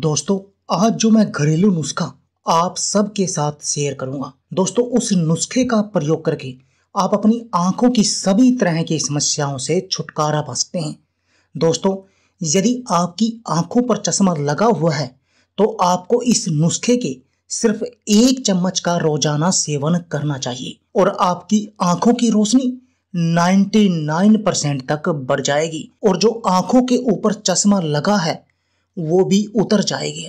दोस्तों आज जो मैं घरेलू नुस्खा आप सबके साथ शेयर करूंगा दोस्तों उस नुस्खे का प्रयोग करके आप अपनी आंखों की सभी तरह की समस्याओं से छुटकारा पा सकते हैं दोस्तों यदि आपकी आंखों पर चश्मा लगा हुआ है तो आपको इस नुस्खे के सिर्फ एक चम्मच का रोजाना सेवन करना चाहिए और आपकी आंखों की रोशनी 99 परसेंट तक बढ़ जाएगी और जो आंखों के ऊपर चश्मा लगा है वो भी उतर जाएगी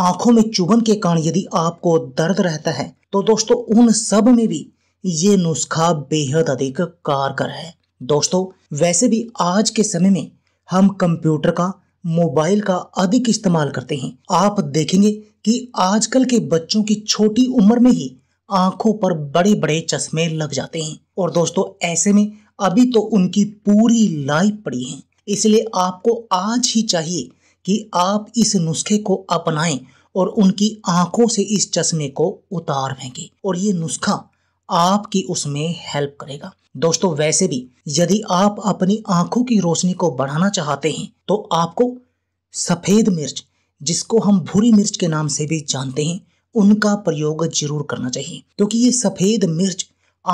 आंखों में चुभन के कारण यदि आपको दर्द रहता है तो दोस्तों उन सब में भी ये नुस्खा बेहद अधिक कारगर है दोस्तों वैसे भी आज के समय में हम कंप्यूटर का मोबाइल का अधिक इस्तेमाल करते हैं आप देखेंगे कि आजकल के बच्चों की छोटी उम्र में ही आंखों पर बड़े बड़े चश्मे लग जाते हैं और दोस्तों ऐसे में अभी तो उनकी पूरी लाइफ पड़ी है इसलिए आपको आज ही चाहिए कि आप इस नुस्खे को अपनाएं और उनकी आंखों से इस चश्मे को उतार फेंकें और ये नुस्खा आपकी उसमें हेल्प करेगा दोस्तों वैसे भी यदि आप अपनी आंखों की रोशनी को बढ़ाना चाहते हैं तो आपको सफ़ेद मिर्च जिसको हम भूरी मिर्च के नाम से भी जानते हैं उनका प्रयोग जरूर करना चाहिए क्योंकि ये सफ़ेद मिर्च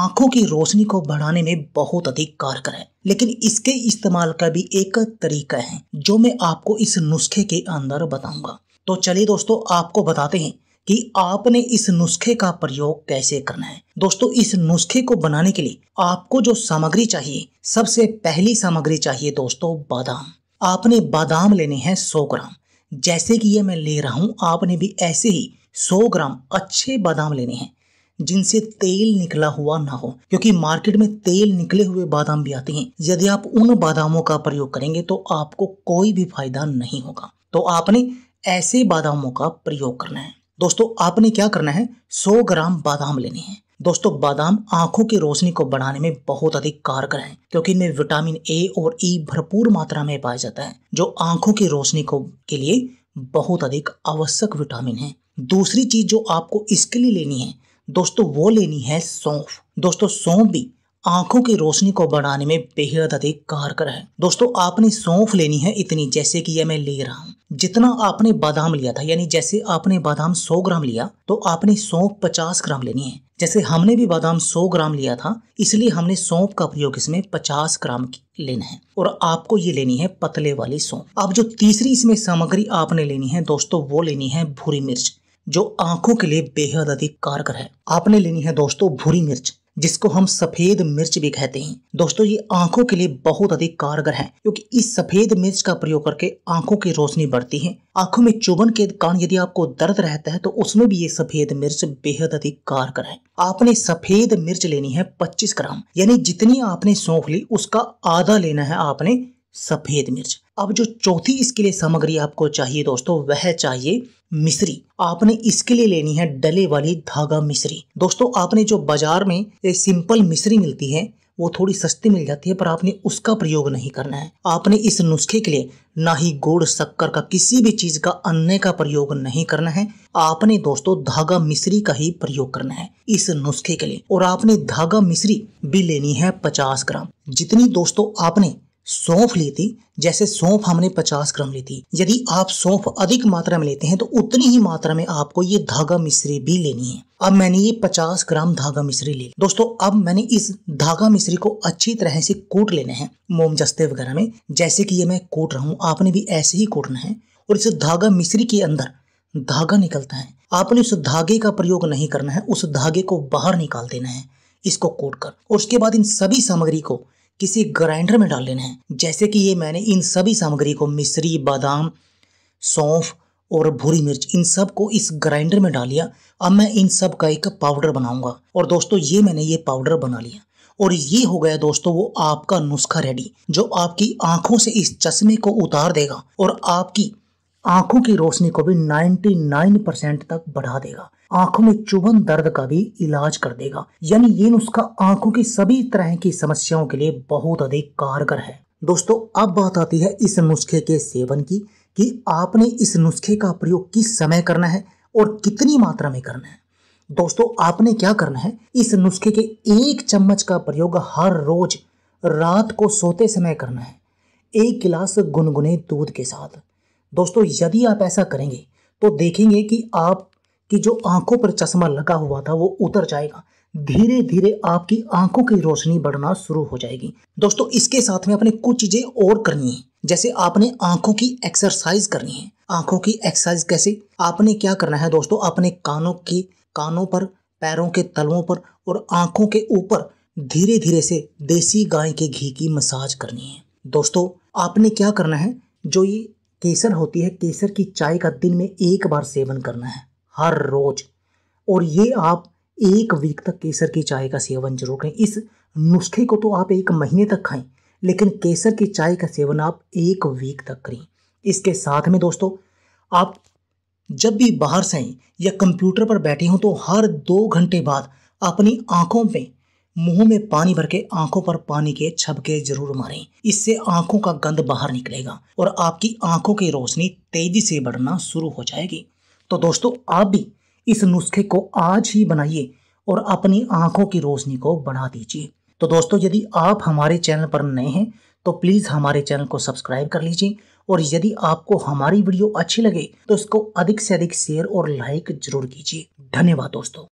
आंखों की रोशनी को बढ़ाने में बहुत अधिक कारगर है लेकिन इसके इस्तेमाल का भी एक तरीका है जो मैं आपको इस नुस्खे के अंदर बताऊंगा तो चलिए दोस्तों आपको बताते हैं कि आपने इस नुस्खे का प्रयोग कैसे करना है दोस्तों इस नुस्खे को बनाने के लिए आपको जो सामग्री चाहिए सबसे पहली सामग्री चाहिए दोस्तों बादाम आपने बादाम लेने हैं 100 ग्राम जैसे कि ये मैं ले रहा हूँ आपने भी ऐसे ही 100 ग्राम अच्छे बादाम लेने हैं जिनसे तेल निकला हुआ ना हो क्योंकि मार्केट में तेल निकले हुए बादाम भी आते हैं यदि आप उन बादामों का प्रयोग करेंगे तो आपको कोई भी फायदा नहीं होगा तो आपने ऐसे बादामों का प्रयोग करना है दोस्तों आपने क्या करना है 100 ग्राम बादाम लेने हैं दोस्तों बादाम आंखों की रोशनी को बढ़ाने में बहुत अधिक कारगर है क्योंकि इनमें विटामिन ए और ई e भरपूर मात्रा में पाया जाता है जो आंखों की रोशनी को के लिए बहुत अधिक आवश्यक विटामिन है दूसरी चीज जो आपको इसके लिए लेनी है दोस्तों वो लेनी है सौंफ दोस्तों सौंफ भी आंखों की रोशनी को बढ़ाने में बेहद अधिक कारगर है दोस्तों आपने सौंफ लेनी है इतनी जैसे कि यह मैं ले रहा हूँ जितना आपने बादाम लिया था यानी जैसे आपने बादाम 100 ग्राम लिया तो आपने सौंफ 50 ग्राम लेनी है जैसे हमने भी बादाम 100 ग्राम लिया था इसलिए हमने सौंफ का प्रयोग इसमें 50 ग्राम की लेना है और आपको ये लेनी है पतले वाली सौंफ अब जो तीसरी इसमें सामग्री आपने लेनी है दोस्तों वो लेनी है भूरी मिर्च जो आंखों के लिए बेहद अधिक कारगर है आपने लेनी है दोस्तों भूरी मिर्च जिसको हम सफेद मिर्च भी कहते हैं दोस्तों ये आंखों के लिए बहुत अधिक कारगर है क्योंकि इस सफेद मिर्च का प्रयोग करके आंखों की रोशनी बढ़ती है आंखों में चुभन के कारण यदि आपको दर्द रहता है तो उसमें भी ये सफेद मिर्च बेहद अधिक कारगर है आपने सफेद मिर्च लेनी है 25 ग्राम यानी जितनी आपने सौंख ली उसका आधा लेना है आपने सफेद मिर्च अब जो चौथी इसके लिए सामग्री आपको चाहिए दोस्तों वह चाहिए मिश्री आपने इसके लिए लेनी है डले वाली धागा मिश्री दोस्तों आपने जो बाजार में एक सिंपल मिश्री मिलती है वो थोड़ी सस्ती मिल जाती है पर आपने उसका प्रयोग नहीं करना है आपने इस नुस्खे के लिए ना ही गुड़ शक्कर का किसी भी चीज का अन्य का प्रयोग नहीं करना है आपने दोस्तों धागा मिश्री का ही प्रयोग करना है इस नुस्खे के लिए और आपने धागा मिश्री भी लेनी है पचास ग्राम जितनी दोस्तों आपने सौंफ ली थी जैसे सौंफ हमने 50 ग्राम ली थी यदि आप सौंफ अधिक मात्रा में लेते हैं तो उतनी ही मात्रा में आपको ये धागा मिश्री भी लेनी है अब मैंने ये 50 ग्राम धागा मिश्री ली दोस्तों अब मैंने इस धागा मिश्री को अच्छी तरह से कूट लेना है मोमजस्ते वगैरह में जैसे कि ये मैं कूट रहा हूँ आपने भी ऐसे ही कूटना है और इस धागा मिश्री के अंदर धागा निकलता है आपने उस धागे का प्रयोग नहीं करना है उस धागे को बाहर निकाल देना है इसको कूट कर और उसके बाद इन सभी सामग्री को किसी ग्राइंडर में डाल लेने हैं जैसे कि ये मैंने इन सभी सामग्री को मिश्री बादाम सौंफ और भूरी मिर्च इन सब को इस ग्राइंडर में डाल लिया अब मैं इन सब का एक पाउडर बनाऊंगा और दोस्तों ये मैंने ये पाउडर बना लिया और ये हो गया दोस्तों वो आपका नुस्खा रेडी जो आपकी आंखों से इस चश्मे को उतार देगा और आपकी आंखों की रोशनी को भी 99 परसेंट तक बढ़ा देगा आंखों में चुभन दर्द का भी इलाज कर देगा यानी ये नुस्खा आंखों की सभी तरह की समस्याओं के लिए बहुत अधिक कारगर है दोस्तों अब बात आती है इस नुस्खे के सेवन की कि आपने इस नुस्खे का प्रयोग किस समय करना है और कितनी मात्रा में करना है दोस्तों आपने क्या करना है इस नुस्खे के एक चम्मच का प्रयोग हर रोज रात को सोते समय करना है एक गिलास गुनगुने दूध के साथ दोस्तों यदि आप ऐसा करेंगे तो देखेंगे कि आप कि जो आंखों पर चश्मा लगा हुआ था वो उतर जाएगा धीरे धीरे आपकी आंखों की रोशनी बढ़ना शुरू हो जाएगी दोस्तों इसके साथ में अपने कुछ चीजें और करनी है जैसे आपने आंखों की एक्सरसाइज करनी है आंखों की एक्सरसाइज कैसे आपने क्या करना है दोस्तों अपने कानों की कानों पर पैरों के तलवों पर और आंखों के ऊपर धीरे धीरे से देसी गाय के घी की मसाज करनी है दोस्तों आपने क्या करना है जो ये केसर होती है केसर की चाय का दिन में एक बार सेवन करना है हर रोज और ये आप एक वीक तक केसर की चाय का सेवन जरूर करें इस नुस्खे को तो आप एक महीने तक खाएं लेकिन केसर की चाय का सेवन आप एक वीक तक करें इसके साथ में दोस्तों आप जब भी बाहर से आएँ या कंप्यूटर पर बैठे हों तो हर दो घंटे बाद अपनी आंखों में मुंह में पानी भर के आंखों पर पानी के छबके जरूर मारें इससे आंखों का गंद बाहर निकलेगा और आपकी आंखों की रोशनी तेजी से बढ़ना शुरू हो जाएगी तो दोस्तों आप भी इस नुस्खे को आज ही बनाइए और अपनी आंखों की रोशनी को बढ़ा दीजिए तो दोस्तों यदि आप हमारे चैनल पर नए हैं तो प्लीज़ हमारे चैनल को सब्सक्राइब कर लीजिए और यदि आपको हमारी वीडियो अच्छी लगे तो इसको अधिक से अधिक शेयर और लाइक जरूर कीजिए धन्यवाद दोस्तों